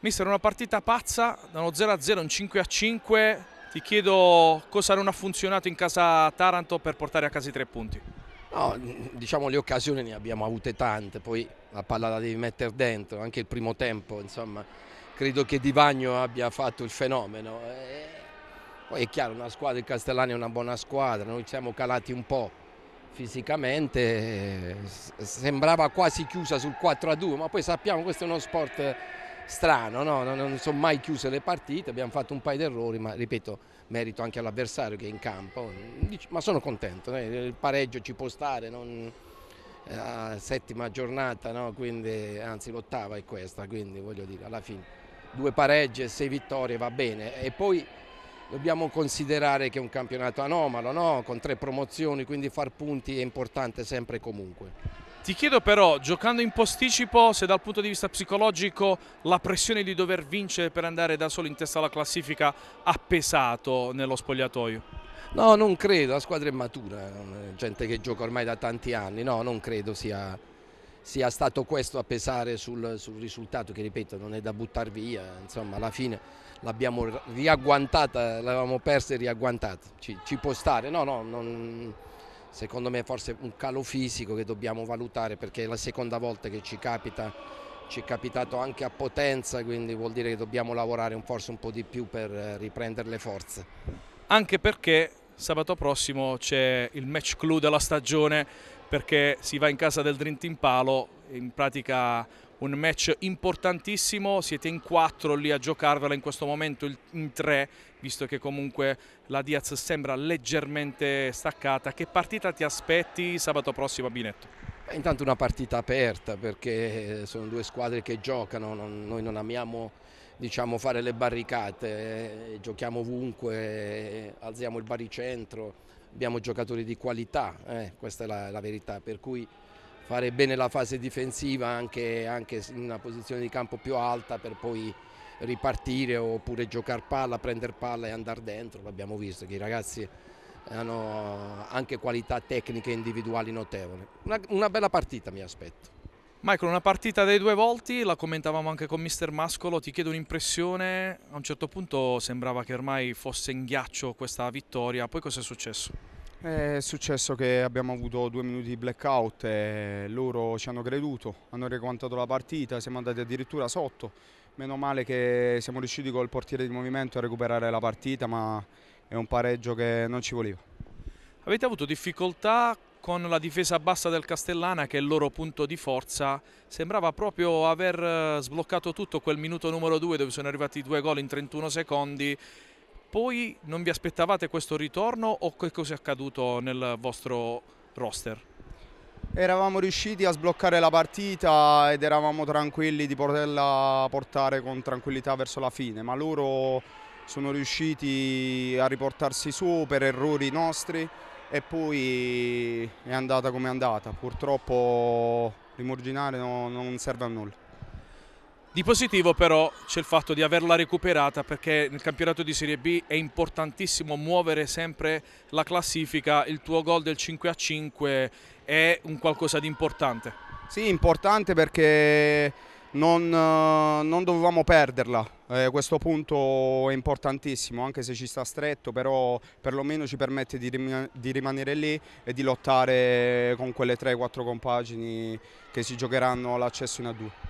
Mister, una partita pazza, da uno 0 a 0, un 5 a 5. Ti chiedo cosa non ha funzionato in casa Taranto per portare a casa i tre punti. No, diciamo le occasioni ne abbiamo avute tante, poi la palla la devi mettere dentro, anche il primo tempo, insomma, credo che Di Vagno abbia fatto il fenomeno. E eh, poi è chiaro, una squadra, il Castellani è una buona squadra, noi siamo calati un po' fisicamente, eh, sembrava quasi chiusa sul 4 a 2, ma poi sappiamo che questo è uno sport strano, no? non, non sono mai chiuse le partite, abbiamo fatto un paio di errori, ma ripeto, merito anche all'avversario che è in campo, ma sono contento, no? Eh, il pareggio ci può stare, non... la eh, settima giornata, no? quindi, anzi l'ottava è questa, quindi voglio dire, alla fine due pareggi e sei vittorie va bene e poi dobbiamo considerare che è un campionato anomalo, con tre promozioni, quindi far punti è importante sempre e comunque. Ti chiedo però, giocando in posticipo, se dal punto di vista psicologico la pressione di dover vincere per andare da solo in testa alla classifica ha pesato nello spogliatoio? No, non credo, la squadra è matura, gente che gioca ormai da tanti anni, no, non credo sia, sia stato questo a pesare sul, sul, risultato che ripeto non è da buttare via, insomma alla fine l'abbiamo riagguantata, l'avevamo persa e riagguantata, ci, ci può stare, no, no, non secondo me forse un calo fisico che dobbiamo valutare perché è la seconda volta che ci capita, ci è capitato anche a potenza, quindi vuol dire che dobbiamo lavorare un forse un po' di più per eh, riprendere le forze. Anche perché sabato prossimo c'è il match clou della stagione perché si va in casa del Dream Team Palo, in pratica un match importantissimo, siete in quattro lì a giocarvela in questo momento in tre, visto che comunque la Diaz sembra leggermente staccata. Che partita ti aspetti sabato prossimo a Binetto? Intanto una partita aperta perché eh, sono due squadre che giocano, non, noi non amiamo diciamo, fare le barricate, eh, giochiamo ovunque, eh, alziamo il baricentro, abbiamo giocatori di qualità, eh, questa è la, la verità, per cui fare bene la fase difensiva anche, anche in una posizione di campo più alta per poi ripartire oppure giocare palla, prendere palla e andare dentro. L'abbiamo visto che i ragazzi hanno anche qualità tecniche individuali notevole. Una, una, bella partita mi aspetto. Michael, una partita dei due volti, la commentavamo anche con Mister Mascolo, ti chiedo un'impressione, a un certo punto sembrava che ormai fosse in ghiaccio questa vittoria, poi cosa è successo? È successo che abbiamo avuto due minuti di blackout e loro ci hanno creduto, hanno recontato la partita, siamo andati addirittura sotto. Meno male che siamo riusciti col portiere di movimento a recuperare la partita, ma è un pareggio che non ci voleva. Avete avuto difficoltà con la difesa bassa del Castellana che è il loro punto di forza sembrava proprio aver eh, sbloccato tutto quel minuto numero 2 dove sono arrivati due gol in 31 secondi poi non vi aspettavate questo ritorno o che cosa è accaduto nel vostro roster? Eravamo riusciti a sbloccare la partita ed eravamo tranquilli di poterla portare con tranquillità verso la fine, ma loro sono riusciti a riportarsi su per errori nostri e poi è andata come è andata. Purtroppo rimorginare no, non serve a nulla. Di positivo però c'è il fatto di averla recuperata perché nel campionato di Serie B è importantissimo muovere sempre la classifica, il tuo gol del 5 a 5 è un qualcosa di importante. Sì, importante perché non, eh, non dovevamo perderla, eh, questo punto è importantissimo anche se ci sta stretto però perlomeno ci permette di, rim di rimanere lì e di lottare con quelle 3-4 compagini che si giocheranno l'accesso in A2.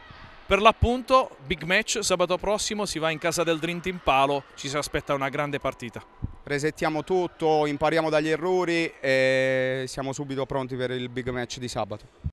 Per l'appunto, big match, sabato prossimo si va in casa del Dream Team Palo, ci si aspetta una grande partita. Resettiamo tutto, impariamo dagli errori e siamo subito pronti per il big match di sabato.